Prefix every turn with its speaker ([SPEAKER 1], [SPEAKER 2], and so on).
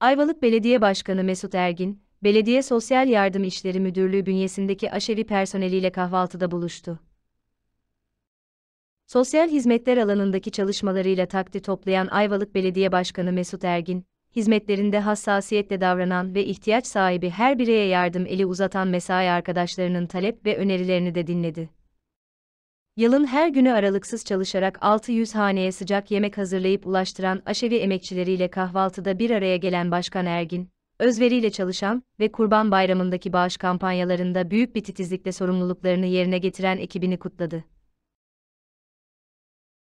[SPEAKER 1] Ayvalık Belediye Başkanı Mesut Ergin, Belediye Sosyal Yardım İşleri Müdürlüğü bünyesindeki aşevi personeliyle kahvaltıda buluştu. Sosyal hizmetler alanındaki çalışmalarıyla takdir toplayan Ayvalık Belediye Başkanı Mesut Ergin, hizmetlerinde hassasiyetle davranan ve ihtiyaç sahibi her bireye yardım eli uzatan mesai arkadaşlarının talep ve önerilerini de dinledi. Yılın her günü aralıksız çalışarak 600 haneye sıcak yemek hazırlayıp ulaştıran aşevi emekçileriyle kahvaltıda bir araya gelen Başkan Ergin, özveriyle çalışan ve Kurban Bayramı'ndaki bağış kampanyalarında büyük bir titizlikle sorumluluklarını yerine getiren ekibini kutladı.